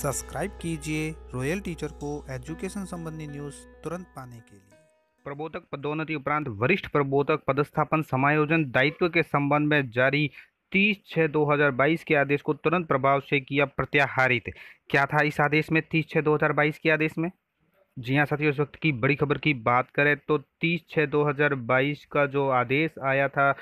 subscribe कीजिए royal teacher को education संबंधी न्यूज़ तुरंत पाने के लिए प्रबोधक पदोन्नति उपरांत वरिष्ठ प्रबोधक पदस्थापन समायोजन दायित्व के संबंध में जारी 30 छः 2022 के आदेश को तुरंत प्रभाव से किया प्रत्याहारित क्या था इस आदेश में 30 छः 2022 के आदेश में जी हाँ साथियों इस वक्त की बड़ी खबर की बात करें तो 30 छः 2022 का जो आदेश आया था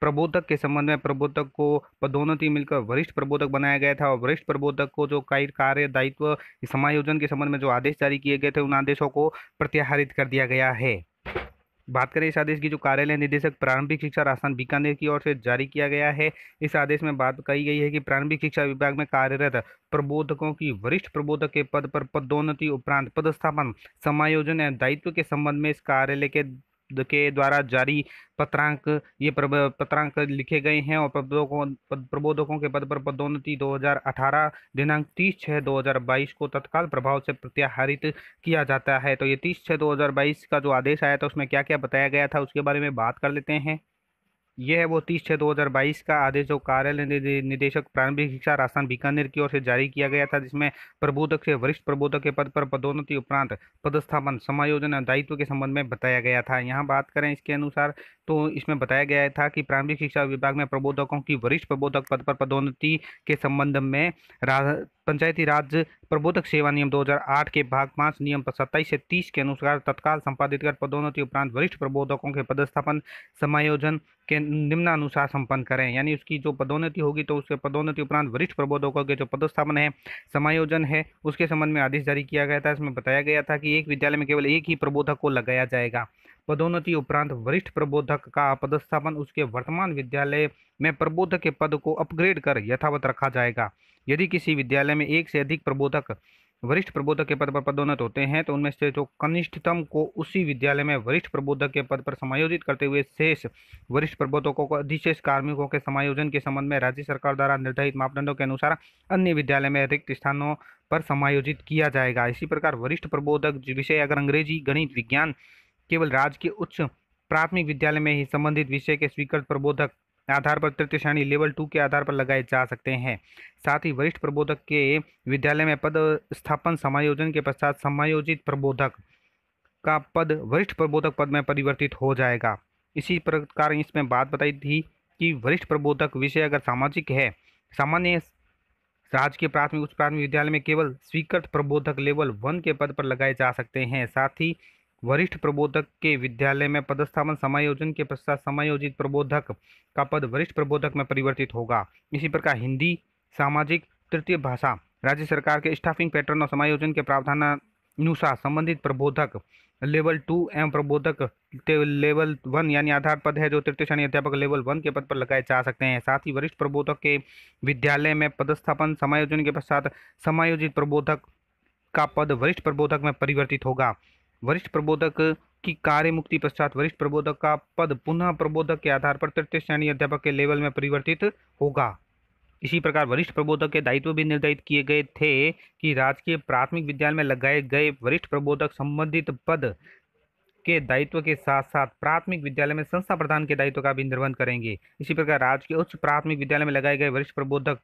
प्रबोधक के संबंध में प्रबोधक को पदोन्नति मिलकर वरिष्ठ प्रबोधक बनाया गया था और वरिष्ठ प्रबोधक को जो कई कार्य दायित्व समायोजन के संबंध में जो आदेश जारी किए गए थे उन आदेशों को प्रत्याहारित कर दिया गया है बात करें इस आदेश की जो कार्यालय निदेशक प्रारंभिक शिक्षा राजस्थान बीकानेर की ओर से जारी किया गया है इस आदेश में बात कही गई है कि प्रारंभिक शिक्षा विभाग में कार्यरत प्रबोधकों की वरिष्ठ प्रबोधक के पद पर पदोन्नति उपरांत पदस्थापन समायोजन एवं दायित्व के संबंध में इस कार्यालय के के द्वारा जारी पत्रांक ये पत्रांक लिखे गए हैं और प्रबोधकों प्रबोधकों के पद पर पदोन्नति 2018 दिनांक 30 छः 2022 को तत्काल प्रभाव से प्रत्याहारित किया जाता है तो ये 30 छः 2022 का जो आदेश आया था उसमें क्या क्या बताया गया था उसके बारे में बात कर लेते हैं यह है वो तीस छः दो हज़ार बाईस का आदेश जो कार्यालय निदेशक प्रारंभिक शिक्षा राजस्थान बीकानेर की ओर से जारी किया गया था जिसमें प्रबोधक से वरिष्ठ प्रबोधक के पद पर पदोन्नति उपरांत पदस्थापन समायोजन और दायित्व के संबंध में बताया गया था यहाँ बात करें इसके अनुसार तो इसमें बताया गया था कि प्रारंभिक शिक्षा विभाग में प्रबोधकों की वरिष्ठ प्रबोधक पद पर पदोन्नति के संबंध में पंचायती राज प्रबोधक सेवा नियम 2008 के भाग पाँच नियम सत्ताईस से 30 के अनुसार तत्काल संपादित कर पदोन्नति उपरांत वरिष्ठ प्रबोधकों के पदस्थापन समायोजन के निम्नानुसार संपन्न करें यानी उसकी जो पदोन्नति होगी तो उसके पदोन्नति उपरांत वरिष्ठ प्रबोधकों के जो पदस्थापन है समायोजन है उसके संबंध में आदेश जारी किया गया था इसमें बताया गया था कि एक विद्यालय में केवल एक ही प्रबोधक को लगाया जाएगा पदोन्नति उपरांत वरिष्ठ प्रबोधक का पदस्थापन उसके वर्तमान विद्यालय में प्रबोधक के पद को अपग्रेड कर यथावत रखा जाएगा यदि किसी विद्यालय में एक से अधिक प्रबोधक वरिष्ठ प्रबोधक के पद पर पदोन्नत होते हैं तो उनमें से जो कनिष्ठतम को उसी विद्यालय में वरिष्ठ प्रबोधक के पद पर समायोजित करते हुए शेष वरिष्ठ प्रबोधकों को अधिशेष कार्मिकों के समायोजन के संबंध में राज्य सरकार द्वारा निर्धारित मापदंडों के अनुसार अन्य विद्यालय में रिक्त स्थानों पर समायोजित किया जाएगा इसी प्रकार वरिष्ठ प्रबोधक विषय अगर अंग्रेजी गणित विज्ञान केवल राज्य के उच्च प्राथमिक विद्यालय में ही संबंधित विषय के स्वीकृत प्रबोधक आधार पर तृतीय श्रेणी लेवल टू के आधार पर लगाए जा सकते हैं साथ ही वरिष्ठ प्रबोधक के विद्यालय में पद स्थापन समायोजन के पश्चात समायोजित प्रबोधक का पद वरिष्ठ प्रबोधक पद में परिवर्तित हो जाएगा इसी प्रकार इसमें बात बताई थी कि वरिष्ठ प्रबोधक विषय अगर सामाजिक है सामान्य राज्य के प्राथमिक उच्च प्राथमिक विद्यालय में केवल स्वीकृत प्रबोधक लेवल वन के पद पर लगाए जा सकते हैं साथ ही वरिष्ठ प्रबोधक के विद्यालय में पदस्थापन समायोजन के पश्चात समायोजित प्रबोधक का पद वरिष्ठ प्रबोधक में परिवर्तित होगा इसी प्रकार हिंदी सामाजिक तृतीय भाषा राज्य सरकार के स्टाफिंग पैटर्न और समायोजन के प्रावधान अनुसार संबंधित प्रबोधक लेवल टू एवं प्रबोधक लेवल वन यानी आधार पद है जो तृतीय श्रेणी अध्यापक लेवल वन के पद पर लगाए जा सकते हैं साथ ही वरिष्ठ प्रबोधक के विद्यालय में पदस्थापन समायोजन के पश्चात समायोजित प्रबोधक का पद वरिष्ठ प्रबोधक में परिवर्तित होगा वरिष्ठ प्रबोधक की कार्य मुक्ति पश्चात वरिष्ठ प्रबोधक का पद पुनः प्रबोधक के आधार पर तृतीय श्रेणी अध्यापक के लेवल में परिवर्तित होगा इसी प्रकार वरिष्ठ प्रबोधक के दायित्व भी निर्धारित किए गए थे कि राजकीय प्राथमिक विद्यालय में लगाए गए वरिष्ठ प्रबोधक संबंधित पद के दायित्व के साथ साथ प्राथमिक विद्यालय में संस्था प्रधान के दायित्व का भी निर्वहन करेंगे इसी प्रकार राजकीय उच्च प्राथमिक विद्यालय में लगाए गए वरिष्ठ प्रबोधक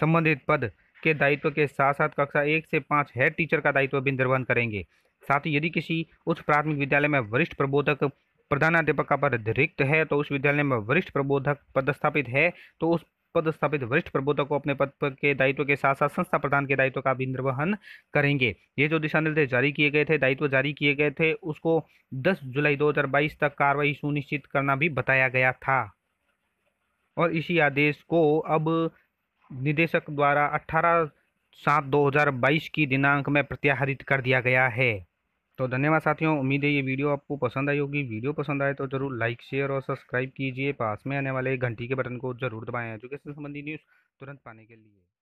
संबंधित पद के दायित्व के साथ साथ कक्षा एक से पाँच हेड टीचर का दायित्व भी निर्वहन करेंगे साथ ही यदि किसी उच्च प्राथमिक विद्यालय में वरिष्ठ प्रबोधक प्रधानाध्यापक का पद रिक्त है तो उस विद्यालय में वरिष्ठ प्रबोधक पदस्थापित है तो उस पदस्थापित वरिष्ठ प्रबोधक को अपने पद के दायित्व के साथ साथ संस्था प्रधान के दायित्व का भी निर्वहन करेंगे ये जो दिशा निर्देश जारी किए गए थे दायित्व जारी किए गए थे उसको 10 जुलाई 2022 तक कार्रवाई सुनिश्चित करना भी बताया गया था और इसी आदेश को अब निदेशक द्वारा 18 सात 2022 की दिनांक में प्रत्याहरित कर दिया गया है तो धन्यवाद साथियों उम्मीद है ये वीडियो आपको पसंद आई होगी वीडियो पसंद आए तो जरूर लाइक शेयर और सब्सक्राइब कीजिए पास में आने वाले घंटी के बटन को जरूर दबाएं एजुकेशन संबंधी न्यूज़ तुरंत पाने के लिए